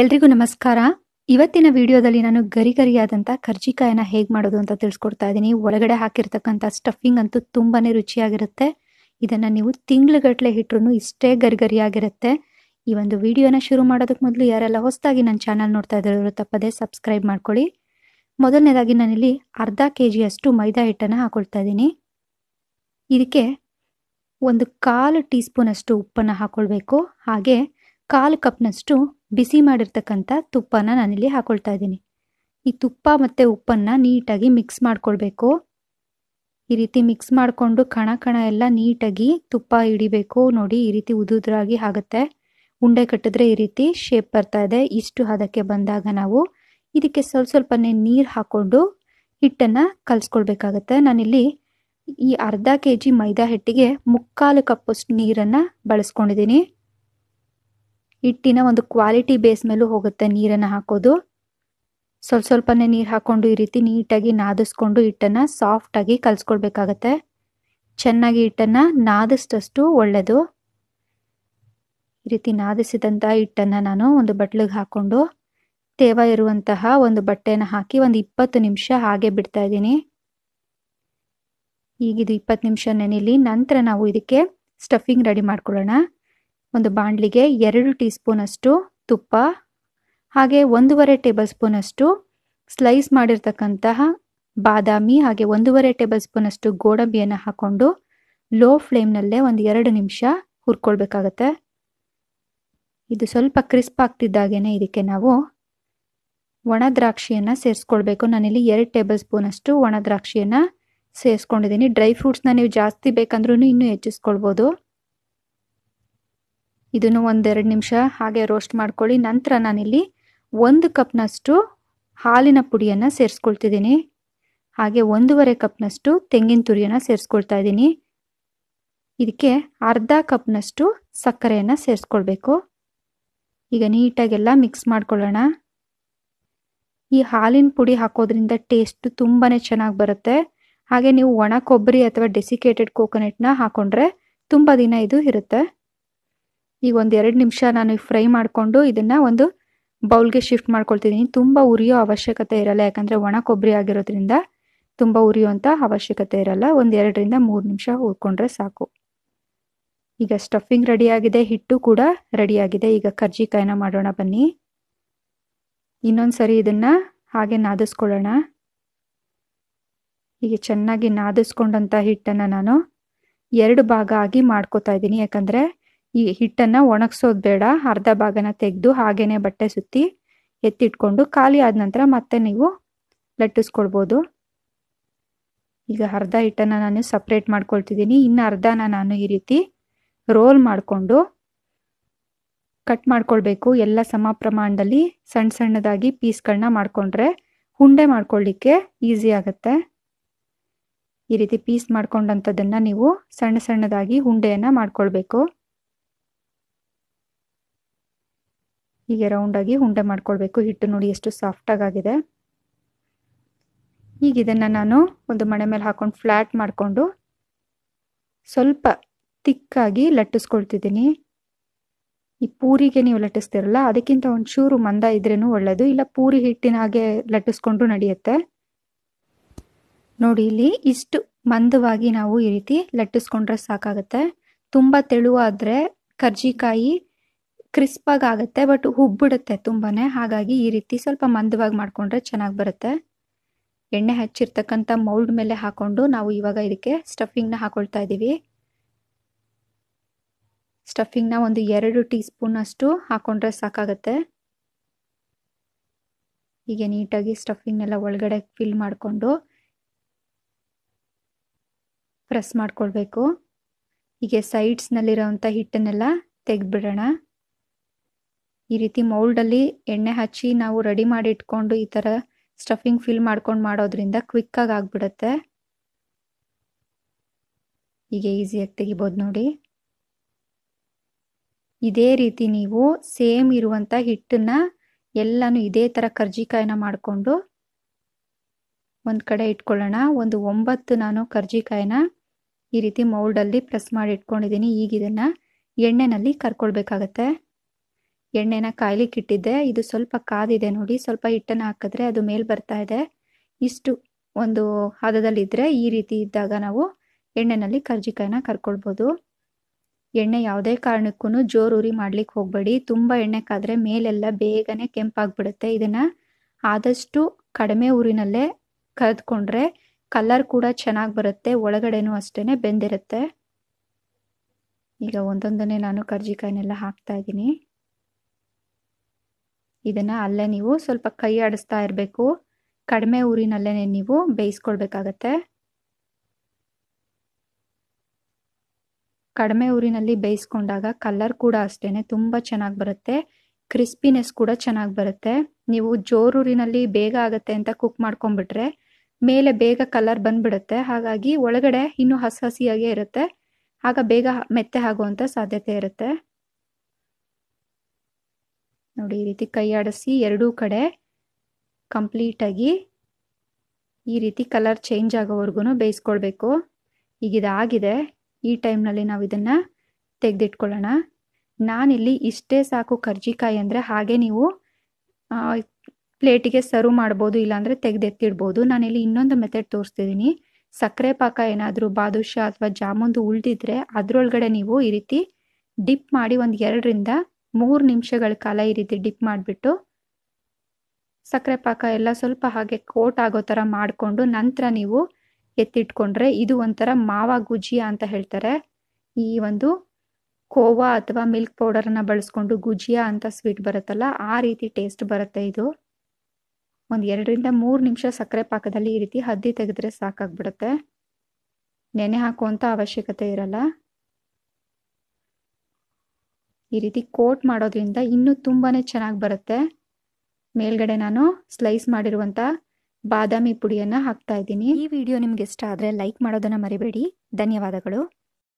ಎಲ್ರಿಗೂ ನಮಸ್ಕಾರ ಇವತ್ತಿನ ವಿಡಿಯೋದಲ್ಲಿ ನಾನು ಗರಿ ಗರಿಯಾದಂಥ ಕರ್ಜಿಕಾಯನ್ನ ಹೇಗೆ ಮಾಡೋದು ಅಂತ ತಿಳಿಸ್ಕೊಡ್ತಾ ಇದ್ದೀನಿ ಒಳಗಡೆ ಹಾಕಿರ್ತಕ್ಕಂಥ ಸ್ಟಫಿಂಗ್ ಅಂತೂ ತುಂಬಾನೇ ರುಚಿಯಾಗಿರುತ್ತೆ ಇದನ್ನು ನೀವು ತಿಂಗ್ಳುಗಟ್ಟಲೆ ಇಟ್ರು ಇಷ್ಟೇ ಗರಿಗರಿಯಾಗಿರುತ್ತೆ ಈ ಒಂದು ವಿಡಿಯೋನ ಶುರು ಮಾಡೋದಕ್ಕೆ ಮೊದಲು ಯಾರೆಲ್ಲ ಹೊಸದಾಗಿ ನನ್ನ ಚಾನಲ್ ನೋಡ್ತಾ ಇದ್ದರು ತಪ್ಪದೇ ಸಬ್ಸ್ಕ್ರೈಬ್ ಮಾಡ್ಕೊಳ್ಳಿ ಮೊದಲನೇದಾಗಿ ನಾನಿಲ್ಲಿ ಅರ್ಧ ಕೆ ಜಿಯಷ್ಟು ಮೈದಾ ಹಿಟ್ಟನ್ನು ಹಾಕೊಳ್ತಾ ಇದ್ದೀನಿ ಇದಕ್ಕೆ ಒಂದು ಕಾಲು ಟೀ ಸ್ಪೂನಷ್ಟು ಉಪ್ಪನ್ನು ಹಾಕ್ಕೊಳ್ಬೇಕು ಹಾಗೆ ಕಾಲು ಕಪ್ನಷ್ಟು ಬಿಸಿ ಮಾಡಿರ್ತಕ್ಕಂಥ ತುಪ್ಪನ ನಾನಿಲ್ಲಿ ಹಾಕೊಳ್ತಾ ಇದ್ದೀನಿ ಈ ತುಪ್ಪ ಮತ್ತು ಉಪ್ಪನ್ನು ನೀಟಾಗಿ ಮಿಕ್ಸ್ ಮಾಡ್ಕೊಳ್ಬೇಕು ಈ ರೀತಿ ಮಿಕ್ಸ್ ಮಾಡಿಕೊಂಡು ಕಣ ಕಣ ಎಲ್ಲ ನೀಟಾಗಿ ತುಪ್ಪ ಹಿಡಿಬೇಕು ನೋಡಿ ಈ ರೀತಿ ಉದುದ್ರಾಗಿ ಆಗುತ್ತೆ ಉಂಡೆ ಕಟ್ಟಿದ್ರೆ ಈ ರೀತಿ ಶೇಪ್ ಬರ್ತಾ ಇದೆ ಇಷ್ಟು ಹದಕ್ಕೆ ಬಂದಾಗ ನಾವು ಇದಕ್ಕೆ ಸ್ವಲ್ಪ ಸ್ವಲ್ಪನೇ ನೀರು ಹಾಕ್ಕೊಂಡು ಹಿಟ್ಟನ್ನು ಕಲಿಸ್ಕೊಳ್ಬೇಕಾಗತ್ತೆ ನಾನಿಲ್ಲಿ ಈ ಅರ್ಧ ಕೆ ಜಿ ಮೈದಾ ಹಿಟ್ಟಿಗೆ ಮುಕ್ಕಾಲು ಕಪ್ಪಷ್ಟು ನೀರನ್ನು ಬಳಸ್ಕೊಂಡಿದ್ದೀನಿ ಹಿಟ್ಟಿನ ಒಂದು ಕ್ವಾಲಿಟಿ ಬೇಸ್ ಮೇಲೂ ಹೋಗುತ್ತೆ ನೀರನ್ನು ಹಾಕೋದು ಸ್ವಲ್ಪ ಸ್ವಲ್ಪನೇ ನೀರು ಹಾಕೊಂಡು ಈ ರೀತಿ ನೀಟಾಗಿ ನಾದಿಸ್ಕೊಂಡು ಹಿಟ್ಟನ್ನು ಸಾಫ್ಟಾಗಿ ಕಲಿಸ್ಕೊಳ್ಬೇಕಾಗತ್ತೆ ಚೆನ್ನಾಗಿ ಹಿಟ್ಟನ್ನು ನಾದಿಸಿದಷ್ಟು ಒಳ್ಳೆಯದು ಈ ರೀತಿ ನಾದಿಸಿದಂತಹ ಹಿಟ್ಟನ್ನು ನಾನು ಒಂದು ಬಟ್ಲಿಗೆ ಹಾಕ್ಕೊಂಡು ತೇವ ಇರುವಂತಹ ಒಂದು ಬಟ್ಟೆನ ಹಾಕಿ ಒಂದು ಇಪ್ಪತ್ತು ನಿಮಿಷ ಹಾಗೆ ಬಿಡ್ತಾ ಇದ್ದೀನಿ ಈಗಿದು ಇಪ್ಪತ್ತು ನಿಮಿಷ ನೆನೆಲಿ ನಂತರ ನಾವು ಇದಕ್ಕೆ ಸ್ಟಫಿಂಗ್ ರೆಡಿ ಮಾಡ್ಕೊಳ್ಳೋಣ ಒಂದು ಬಾಣಲಿಗೆ ಎರಡು ಟೀ ಸ್ಪೂನಷ್ಟು ತುಪ್ಪ ಹಾಗೆ ಒಂದೂವರೆ ಟೇಬಲ್ ಸ್ಪೂನಷ್ಟು ಸ್ಲೈಸ್ ಮಾಡಿರ್ತಕ್ಕಂತಹ ಬಾದಾಮಿ ಹಾಗೆ ಒಂದೂವರೆ ಟೇಬಲ್ ಸ್ಪೂನಷ್ಟು ಗೋಡಂಬಿಯನ್ನು ಹಾಕ್ಕೊಂಡು ಲೋ ಫ್ಲೇಮ್ನಲ್ಲೇ ಒಂದು ಎರಡು ನಿಮಿಷ ಹುರ್ಕೊಳ್ಬೇಕಾಗತ್ತೆ ಇದು ಸ್ವಲ್ಪ ಕ್ರಿಸ್ಪ್ ಆಗ್ತಿದ್ದಾಗೇನೆ ಇದಕ್ಕೆ ನಾವು ಒಣ ದ್ರಾಕ್ಷಿಯನ್ನು ಸೇರಿಸ್ಕೊಳ್ಬೇಕು ನಾನಿಲ್ಲಿ ಎರಡು ಟೇಬಲ್ ಸ್ಪೂನಷ್ಟು ಒಣ ದ್ರಾಕ್ಷಿಯನ್ನು ಸೇರಿಸ್ಕೊಂಡಿದ್ದೀನಿ ಡ್ರೈ ಫ್ರೂಟ್ಸ್ನ ನೀವು ಜಾಸ್ತಿ ಬೇಕಂದ್ರೂ ಇನ್ನೂ ಹೆಚ್ಚಿಸ್ಕೊಳ್ಬೋದು ಇದನ್ನು ಒಂದೆರಡು ನಿಮಿಷ ಹಾಗೆ ರೋಸ್ಟ್ ಮಾಡ್ಕೊಳ್ಳಿ ನಂತರ ನಾನಿಲ್ಲಿ ಒಂದು ಕಪ್ನಷ್ಟು ಹಾಲಿನ ಪುಡಿಯನ್ನು ಸೇರಿಸ್ಕೊಳ್ತಿದ್ದೀನಿ ಹಾಗೆ ಒಂದೂವರೆ ಕಪ್ನಷ್ಟು ತೆಂಗಿನ ತುರಿಯನ್ನು ಸೇರಿಸ್ಕೊಳ್ತಾ ಇದ್ದೀನಿ ಇದಕ್ಕೆ ಅರ್ಧ ಕಪ್ನಷ್ಟು ಸಕ್ಕರೆಯನ್ನು ಸೇರಿಸ್ಕೊಳ್ಬೇಕು ಈಗ ನೀಟಾಗೆಲ್ಲ ಮಿಕ್ಸ್ ಮಾಡ್ಕೊಳ್ಳೋಣ ಈ ಹಾಲಿನ ಪುಡಿ ಹಾಕೋದ್ರಿಂದ ಟೇಸ್ಟ್ ತುಂಬಾ ಚೆನ್ನಾಗಿ ಬರುತ್ತೆ ಹಾಗೆ ನೀವು ಒಣ ಕೊಬ್ಬರಿ ಅಥವಾ ಡೆಸಿಕೇಟೆಡ್ ಕೋಕೋನೆಟ್ನ ಹಾಕೊಂಡ್ರೆ ತುಂಬ ದಿನ ಇದು ಇರುತ್ತೆ ಈಗ ಒಂದು ಎರಡು ನಿಮಿಷ ನಾನು ಫ್ರೈ ಮಾಡಿಕೊಂಡು ಇದನ್ನು ಒಂದು ಬೌಲ್ಗೆ ಶಿಫ್ಟ್ ಮಾಡ್ಕೊಳ್ತಿದ್ದೀನಿ ತುಂಬ ಉರಿಯೋ ಅವಶ್ಯಕತೆ ಇರಲ್ಲ ಯಾಕಂದರೆ ಒಣ ಕೊಬ್ಬರಿ ಆಗಿರೋದ್ರಿಂದ ತುಂಬ ಉರಿಯುವಂಥ ಅವಶ್ಯಕತೆ ಇರಲ್ಲ ಒಂದು ಎರಡರಿಂದ ಮೂರು ನಿಮಿಷ ಹುರ್ಕೊಂಡ್ರೆ ಸಾಕು ಈಗ ಸ್ಟಫಿಂಗ್ ರೆಡಿಯಾಗಿದೆ ಹಿಟ್ಟು ಕೂಡ ರೆಡಿಯಾಗಿದೆ ಈಗ ಕರ್ಜಿಕಾಯಿನ ಮಾಡೋಣ ಬನ್ನಿ ಇನ್ನೊಂದು ಸರಿ ಇದನ್ನು ಹಾಗೆ ನಾದಿಸ್ಕೊಳ್ಳೋಣ ಹೀಗೆ ಚೆನ್ನಾಗಿ ನಾದಿಸ್ಕೊಂಡಂಥ ಹಿಟ್ಟನ್ನು ನಾನು ಎರಡು ಭಾಗ ಆಗಿ ಮಾಡ್ಕೋತಾ ಇದ್ದೀನಿ ಯಾಕಂದರೆ ಈ ಹಿಟ್ಟನ್ನ ಒಣಗಿಸೋದು ಬೇಡ ಅರ್ಧ ಭಾಗನ ತೆಗೆದು ಹಾಗೇನೆ ಬಟ್ಟೆ ಸುತ್ತಿ ಎತ್ತಿಟ್ಕೊಂಡು ಖಾಲಿ ಆದ ನಂತರ ಮತ್ತೆ ನೀವು ಲಟ್ಟಿಸ್ಕೊಳ್ಬೋದು ಈಗ ಅರ್ಧ ಹಿಟ್ಟನ್ನು ನಾನು ಸಪ್ರೇಟ್ ಮಾಡ್ಕೊಳ್ತಿದ್ದೀನಿ ಇನ್ನು ಅರ್ಧನ ನಾನು ಈ ರೀತಿ ರೋಲ್ ಮಾಡಿಕೊಂಡು ಕಟ್ ಮಾಡ್ಕೊಳ್ಬೇಕು ಎಲ್ಲ ಸಮ ಪ್ರಮಾಣದಲ್ಲಿ ಸಣ್ಣ ಸಣ್ಣದಾಗಿ ಪೀಸ್ಗಳನ್ನ ಮಾಡಿಕೊಂಡ್ರೆ ಹುಂಡೆ ಮಾಡ್ಕೊಳ್ಳಿಕ್ಕೆ ಈಸಿ ಆಗುತ್ತೆ ಈ ರೀತಿ ಪೀಸ್ ಮಾಡ್ಕೊಂಡಂಥದ್ದನ್ನು ನೀವು ಸಣ್ಣ ಸಣ್ಣದಾಗಿ ಉಂಡೆಯನ್ನು ಮಾಡ್ಕೊಳ್ಬೇಕು ಹೀಗೆ ಆಗಿ ಉಂಡೆ ಮಾಡ್ಕೊಳ್ಬೇಕು ಹಿಟ್ಟು ನೋಡಿ ಎಷ್ಟು ಸಾಫ್ಟ್ ಆಗಿದೆ ಈಗ ಇದನ್ನ ನಾನು ಒಂದು ಮಣೆ ಮೇಲೆ ಹಾಕೊಂಡು ಫ್ಲಾಟ್ ಮಾಡಿಕೊಂಡು ಸ್ವಲ್ಪ ತಿಕ್ಕಾಗಿ ಲಟ್ಟಿಸ್ಕೊಳ್ತಿದ್ದೀನಿ ಈ ಪೂರಿಗೆ ನೀವು ಲಟ್ಟಿಸ್ತಿರಲ್ಲ ಅದಕ್ಕಿಂತ ಒಂಚೂರು ಮಂದ ಇದ್ರೇನು ಒಳ್ಳೇದು ಇಲ್ಲ ಪೂರಿ ಹಿಟ್ಟಿನ ಹಾಗೆ ಲಟ್ಟಿಸ್ಕೊಂಡು ನಡೆಯುತ್ತೆ ನೋಡಿ ಇಲ್ಲಿ ಇಷ್ಟು ಮಂದವಾಗಿ ನಾವು ಈ ರೀತಿ ಲಟ್ಟಿಸ್ಕೊಂಡ್ರೆ ಸಾಕಾಗುತ್ತೆ ತುಂಬ ತೆಳುವಾದ್ರೆ ಕರ್ಜಿಕಾಯಿ ಕ್ರಿಸ್ಪಾಗಿ ಆಗುತ್ತೆ ಬಟ್ ಹುಬ್ಬಿಡುತ್ತೆ ತುಂಬಾನೇ ಹಾಗಾಗಿ ಈ ರೀತಿ ಸ್ವಲ್ಪ ಮಂದವಾಗಿ ಮಾಡಿಕೊಂಡ್ರೆ ಚೆನ್ನಾಗಿ ಬರುತ್ತೆ ಎಣ್ಣೆ ಹಚ್ಚಿರ್ತಕ್ಕಂಥ ಮೌಲ್ಡ್ ಮೇಲೆ ಹಾಕೊಂಡು ನಾವು ಇವಾಗ ಇದಕ್ಕೆ ಸ್ಟಫಿಂಗ್ನ ಹಾಕೊಳ್ತಾ ಇದ್ದೀವಿ ಸ್ಟಫಿಂಗ್ನ ಒಂದು ಎರಡು ಟೀ ಸ್ಪೂನ್ ಅಷ್ಟು ಹಾಕೊಂಡ್ರೆ ಸಾಕಾಗತ್ತೆ ಹೀಗೆ ನೀಟಾಗಿ ಸ್ಟಫಿಂಗ್ನೆಲ್ಲ ಒಳಗಡೆ ಫಿಲ್ ಮಾಡಿಕೊಂಡು ಪ್ರೆಸ್ ಮಾಡ್ಕೊಳ್ಬೇಕು ಹೀಗೆ ಸೈಡ್ಸ್ನಲ್ಲಿರೋವಂಥ ಹಿಟ್ಟನ್ನೆಲ್ಲ ತೆಗೆದ್ಬಿಡೋಣ ಈ ರೀತಿ ಮೌಲ್ಡ್ ಅಲ್ಲಿ ಎಣ್ಣೆ ಹಚ್ಚಿ ನಾವು ರೆಡಿ ಮಾಡಿ ಇಟ್ಕೊಂಡು ಈ ತರ ಸ್ಟಫಿಂಗ್ ಫಿಲ್ ಮಾಡ್ಕೊಂಡು ಮಾಡೋದ್ರಿಂದ ಕ್ವಿಕ್ ಆಗಿ ಆಗ್ಬಿಡತ್ತೆ ಹೀಗೆ ಈಸಿಯಾಗಿ ತೆಗಿಬೋದು ನೋಡಿ ಇದೇ ರೀತಿ ನೀವು ಸೇಮ್ ಇರುವಂತ ಹಿಟ್ಟನ್ನ ಎಲ್ಲಾನು ಇದೇ ತರ ಕರ್ಜಿಕಾಯಿನ ಮಾಡಿಕೊಂಡು ಒಂದ್ ಕಡೆ ಇಟ್ಕೊಳ್ಳೋಣ ಒಂದು ಒಂಬತ್ತು ನಾನು ಕರ್ಜಿಕಾಯಿನ ಈ ರೀತಿ ಮೌಲ್ಡ್ ಅಲ್ಲಿ ಪ್ರೆಸ್ ಮಾಡಿ ಇಟ್ಕೊಂಡಿದೀನಿ ಈಗ ಇದನ್ನ ಎಣ್ಣೆನಲ್ಲಿ ಕರ್ಕೊಳ್ಬೇಕಾಗತ್ತೆ ಎಣ್ಣೆನ ಕಾಯ್ಲಿಕ್ಕೆ ಇಟ್ಟಿದ್ದೆ ಇದು ಸ್ವಲ್ಪ ಕಾದಿದೆ ನೋಡಿ ಸ್ವಲ್ಪ ಹಿಟ್ಟನ್ನು ಹಾಕಿದ್ರೆ ಅದು ಮೇಲೆ ಬರ್ತಾ ಇದೆ ಇಷ್ಟು ಒಂದು ಹದದಲ್ಲಿದ್ದರೆ ಈ ರೀತಿ ಇದ್ದಾಗ ನಾವು ಎಣ್ಣೆನಲ್ಲಿ ಕರ್ಜಿಕಾಯಿನ ಕರ್ಕೊಳ್ಬೋದು ಎಣ್ಣೆ ಯಾವುದೇ ಕಾರಣಕ್ಕೂ ಜೋರು ಉರಿ ಮಾಡ್ಲಿಕ್ಕೆ ಹೋಗಬೇಡಿ ತುಂಬ ಎಣ್ಣೆ ಕಾದ್ರೆ ಮೇಲೆಲ್ಲ ಬೇಗನೆ ಕೆಂಪಾಗ್ಬಿಡುತ್ತೆ ಇದನ್ನು ಆದಷ್ಟು ಕಡಿಮೆ ಊರಿನಲ್ಲೇ ಕರೆದ್ಕೊಂಡ್ರೆ ಕಲರ್ ಕೂಡ ಚೆನ್ನಾಗಿ ಬರುತ್ತೆ ಒಳಗಡೆನೂ ಅಷ್ಟೇ ಬೆಂದಿರುತ್ತೆ ಈಗ ಒಂದೊಂದನ್ನೇ ನಾನು ಕರ್ಜಿಕಾಯಿನೆಲ್ಲ ಹಾಕ್ತಾ ಇದ್ದೀನಿ ಇದನ್ನ ಅಲ್ಲೇ ನೀವು ಸ್ವಲ್ಪ ಕೈ ಆಡಿಸ್ತಾ ಇರಬೇಕು ಕಡಿಮೆ ಊರಿನಲ್ಲೇ ನೀವು ಬೇಯಿಸ್ಕೊಳ್ಬೇಕಾಗತ್ತೆ ಕಡಿಮೆ ಊರಿನಲ್ಲಿ ಬೇಯಿಸ್ಕೊಂಡಾಗ ಕಲರ್ ಕೂಡ ಅಷ್ಟೇನೆ ತುಂಬ ಚೆನ್ನಾಗಿ ಬರುತ್ತೆ ಕ್ರಿಸ್ಪಿನೆಸ್ ಕೂಡ ಚೆನ್ನಾಗಿ ಬರುತ್ತೆ ನೀವು ಜೋರೂರಿನಲ್ಲಿ ಬೇಗ ಆಗುತ್ತೆ ಅಂತ ಕುಕ್ ಮಾಡ್ಕೊಂಡ್ಬಿಟ್ರೆ ಮೇಲೆ ಬೇಗ ಕಲರ್ ಬಂದ್ಬಿಡುತ್ತೆ ಹಾಗಾಗಿ ಒಳಗಡೆ ಇನ್ನೂ ಹಸಿ ಹಸಿಯಾಗೇ ಇರುತ್ತೆ ಆಗ ಬೇಗ ಮೆತ್ತೆ ಆಗುವಂಥ ಸಾಧ್ಯತೆ ಇರುತ್ತೆ ನೋಡಿ ಈ ರೀತಿ ಕೈ ಎರಡೂ ಕಡೆ ಕಂಪ್ಲೀಟಾಗಿ ಈ ರೀತಿ ಕಲರ್ ಚೇಂಜ್ ಆಗೋವರೆಗೂ ಬೇಯಿಸ್ಕೊಳ್ಬೇಕು ಈಗ ಈ ಟೈಮ್ನಲ್ಲಿ ನಾವು ಇದನ್ನು ತೆಗೆದಿಟ್ಕೊಳ್ಳೋಣ ನಾನಿಲ್ಲಿ ಇಷ್ಟೇ ಸಾಕು ಕರ್ಜಿಕಾಯಿ ಅಂದರೆ ಹಾಗೆ ನೀವು ಪ್ಲೇಟಿಗೆ ಸರ್ವ್ ಮಾಡ್ಬೋದು ಇಲ್ಲಾಂದರೆ ತೆಗೆದೆತ್ತಿಡ್ಬೋದು ನಾನಿಲ್ಲಿ ಇನ್ನೊಂದು ಮೆಥಡ್ ತೋರಿಸ್ತಿದ್ದೀನಿ ಸಕ್ಕರೆ ಪಾಕ ಏನಾದರೂ ಬಾದುಷಾ ಅಥವಾ ಜಾಮೂನ್ದು ಉಳಿದಿದ್ರೆ ಅದರೊಳಗಡೆ ನೀವು ಈ ರೀತಿ ಡಿಪ್ ಮಾಡಿ ಒಂದು ಎರಡರಿಂದ ಮೂರು ನಿಮಿಷಗಳ ಕಾಲ ಈ ರೀತಿ ಡಿಪ್ ಮಾಡಿಬಿಟ್ಟು ಸಕ್ಕರೆ ಪಾಕ ಎಲ್ಲ ಸ್ವಲ್ಪ ಹಾಗೆ ಕೋಟ್ ಆಗೋ ಥರ ಮಾಡಿಕೊಂಡು ನಂತರ ನೀವು ಎತ್ತಿಟ್ಕೊಂಡ್ರೆ ಇದು ಒಂಥರ ಮಾವ ಗುಜಿಯಾ ಅಂತ ಹೇಳ್ತಾರೆ ಈ ಒಂದು ಕೋವಾ ಅಥವಾ ಮಿಲ್ಕ್ ಪೌಡರನ್ನ ಬಳಸ್ಕೊಂಡು ಗುಜಿಯಾ ಅಂತ ಸ್ವೀಟ್ ಬರುತ್ತಲ್ಲ ಆ ರೀತಿ ಟೇಸ್ಟ್ ಬರುತ್ತೆ ಇದು ಒಂದು ಎರಡರಿಂದ ಮೂರು ನಿಮಿಷ ಸಕ್ಕರೆ ಪಾಕದಲ್ಲಿ ಈ ರೀತಿ ಹದ್ದಿ ತೆಗೆದ್ರೆ ಸಾಕಾಗ್ಬಿಡುತ್ತೆ ನೆನೆ ಹಾಕುವಂಥ ಅವಶ್ಯಕತೆ ಇರಲ್ಲ ಈ ರೀತಿ ಕೋಟ್ ಮಾಡೋದ್ರಿಂದ ಇನ್ನು ತುಂಬಾನೇ ಚೆನ್ನಾಗಿ ಬರುತ್ತೆ ಮೇಲ್ಗಡೆ ನಾನು ಸ್ಲೈಸ್ ಮಾಡಿರುವಂತ ಬಾದಾಮಿ ಪುಡಿಯನ್ನ ಹಾಕ್ತಾ ಇದ್ದೀನಿ ಈ ವಿಡಿಯೋ ನಿಮ್ಗೆ ಇಷ್ಟ ಆದ್ರೆ ಲೈಕ್ ಮಾಡೋದನ್ನ ಮರಿಬೇಡಿ ಧನ್ಯವಾದಗಳು